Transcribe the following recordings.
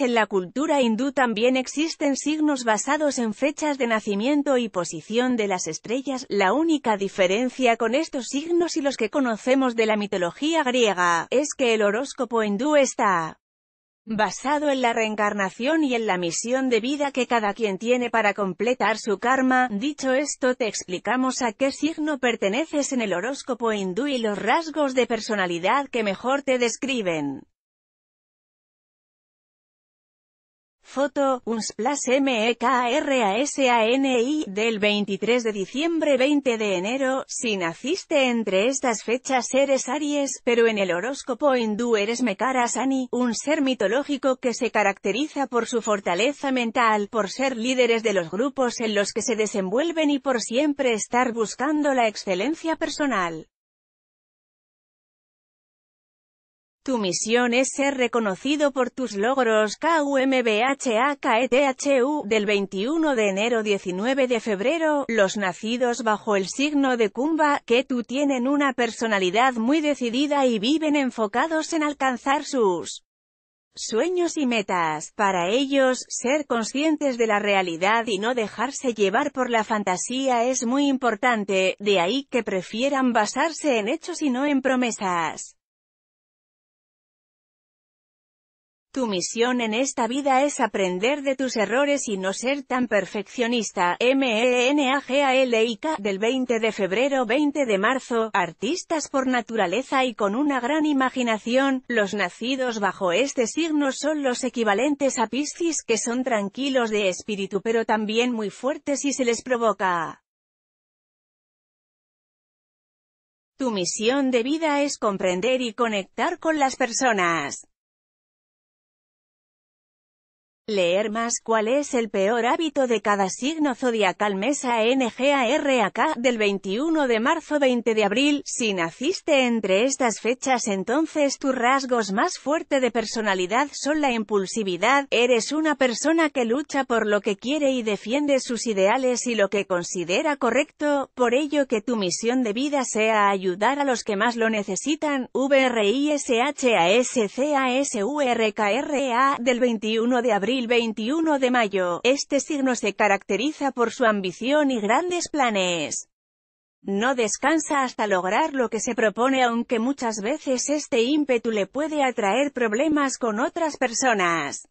en la cultura hindú también existen signos basados en fechas de nacimiento y posición de las estrellas, la única diferencia con estos signos y los que conocemos de la mitología griega, es que el horóscopo hindú está basado en la reencarnación y en la misión de vida que cada quien tiene para completar su karma. Dicho esto te explicamos a qué signo perteneces en el horóscopo hindú y los rasgos de personalidad que mejor te describen. Foto, Unsplash M-E-K-R-A-S-A-N-I, del 23 de diciembre 20 de enero, si naciste entre estas fechas eres Aries, pero en el horóscopo hindú eres Mekarasani, un ser mitológico que se caracteriza por su fortaleza mental, por ser líderes de los grupos en los que se desenvuelven y por siempre estar buscando la excelencia personal. Tu misión es ser reconocido por tus logros KUMBHAKETHU e del 21 de enero 19 de febrero, los nacidos bajo el signo de Kumba, que tú tienen una personalidad muy decidida y viven enfocados en alcanzar sus sueños y metas. Para ellos, ser conscientes de la realidad y no dejarse llevar por la fantasía es muy importante, de ahí que prefieran basarse en hechos y no en promesas. Tu misión en esta vida es aprender de tus errores y no ser tan perfeccionista. M-E-N-A-G-A-L-I-K, del 20 de febrero 20 de marzo, artistas por naturaleza y con una gran imaginación, los nacidos bajo este signo son los equivalentes a Piscis que son tranquilos de espíritu pero también muy fuertes y se les provoca. Tu misión de vida es comprender y conectar con las personas. Leer más cuál es el peor hábito de cada signo zodiacal Mesa NGARAK del 21 de marzo 20 de abril, si naciste entre estas fechas entonces tus rasgos más fuerte de personalidad son la impulsividad, eres una persona que lucha por lo que quiere y defiende sus ideales y lo que considera correcto, por ello que tu misión de vida sea ayudar a los que más lo necesitan, VRISHASCASURKRA e del 21 de abril 21 de mayo. Este signo se caracteriza por su ambición y grandes planes. No descansa hasta lograr lo que se propone aunque muchas veces este ímpetu le puede atraer problemas con otras personas.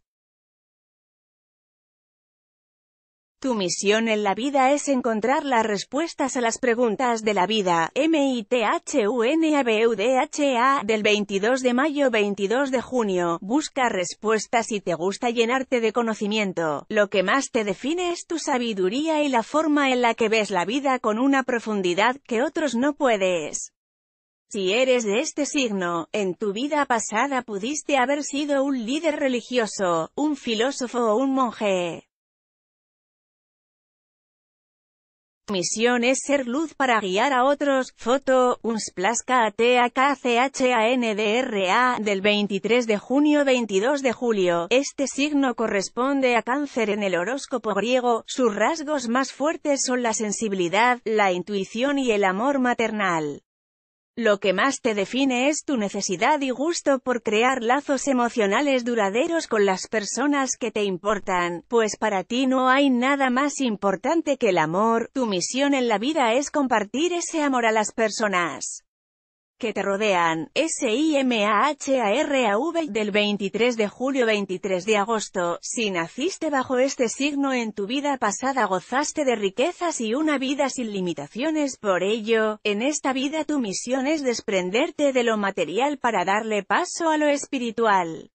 Tu misión en la vida es encontrar las respuestas a las preguntas de la vida. M-I-T-H-U-N-A-B-U-D-H-A del 22 de mayo 22 de junio. Busca respuestas y te gusta llenarte de conocimiento. Lo que más te define es tu sabiduría y la forma en la que ves la vida con una profundidad que otros no puedes. Si eres de este signo, en tu vida pasada pudiste haber sido un líder religioso, un filósofo o un monje. Misión es ser luz para guiar a otros. Foto, K-A-T-A-K-C-H-A-N-D-R-A, del 23 de junio 22 de julio. Este signo corresponde a cáncer en el horóscopo griego. Sus rasgos más fuertes son la sensibilidad, la intuición y el amor maternal. Lo que más te define es tu necesidad y gusto por crear lazos emocionales duraderos con las personas que te importan, pues para ti no hay nada más importante que el amor, tu misión en la vida es compartir ese amor a las personas que te rodean, s a h a r a v del 23 de julio 23 de agosto, si naciste bajo este signo en tu vida pasada gozaste de riquezas y una vida sin limitaciones, por ello, en esta vida tu misión es desprenderte de lo material para darle paso a lo espiritual.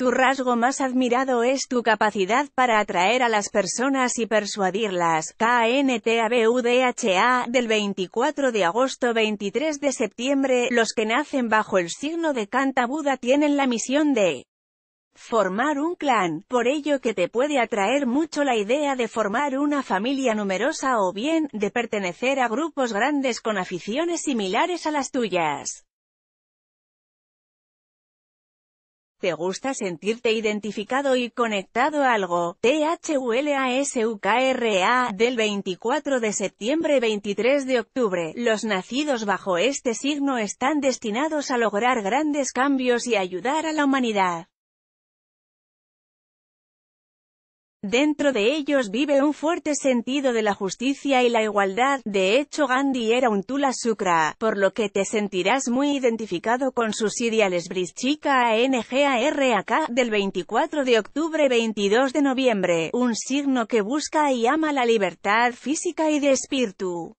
Tu rasgo más admirado es tu capacidad para atraer a las personas y persuadirlas. KNTABUDHA del 24 de agosto 23 de septiembre, los que nacen bajo el signo de Canta Buda tienen la misión de formar un clan, por ello que te puede atraer mucho la idea de formar una familia numerosa o bien, de pertenecer a grupos grandes con aficiones similares a las tuyas. Te gusta sentirte identificado y conectado a algo. THULASUKRA, del 24 de septiembre 23 de octubre. Los nacidos bajo este signo están destinados a lograr grandes cambios y ayudar a la humanidad. Dentro de ellos vive un fuerte sentido de la justicia y la igualdad, de hecho Gandhi era un Tula Sukra, por lo que te sentirás muy identificado con sus ideales chica NGARAK del 24 de octubre 22 de noviembre, un signo que busca y ama la libertad física y de espíritu.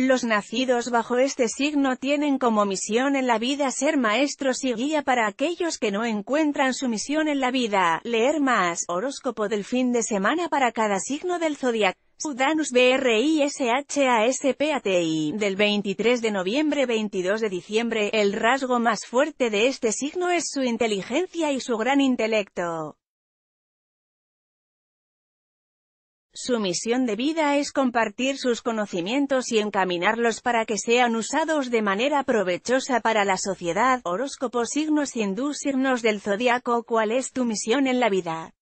Los nacidos bajo este signo tienen como misión en la vida ser maestros y guía para aquellos que no encuentran su misión en la vida. Leer más, horóscopo del fin de semana para cada signo del zodiaco. Sudanus BRISHASPATI, del 23 de noviembre 22 de diciembre, el rasgo más fuerte de este signo es su inteligencia y su gran intelecto. Su misión de vida es compartir sus conocimientos y encaminarlos para que sean usados de manera provechosa para la sociedad. Horóscopo signos hindú signos del zodiaco ¿Cuál es tu misión en la vida?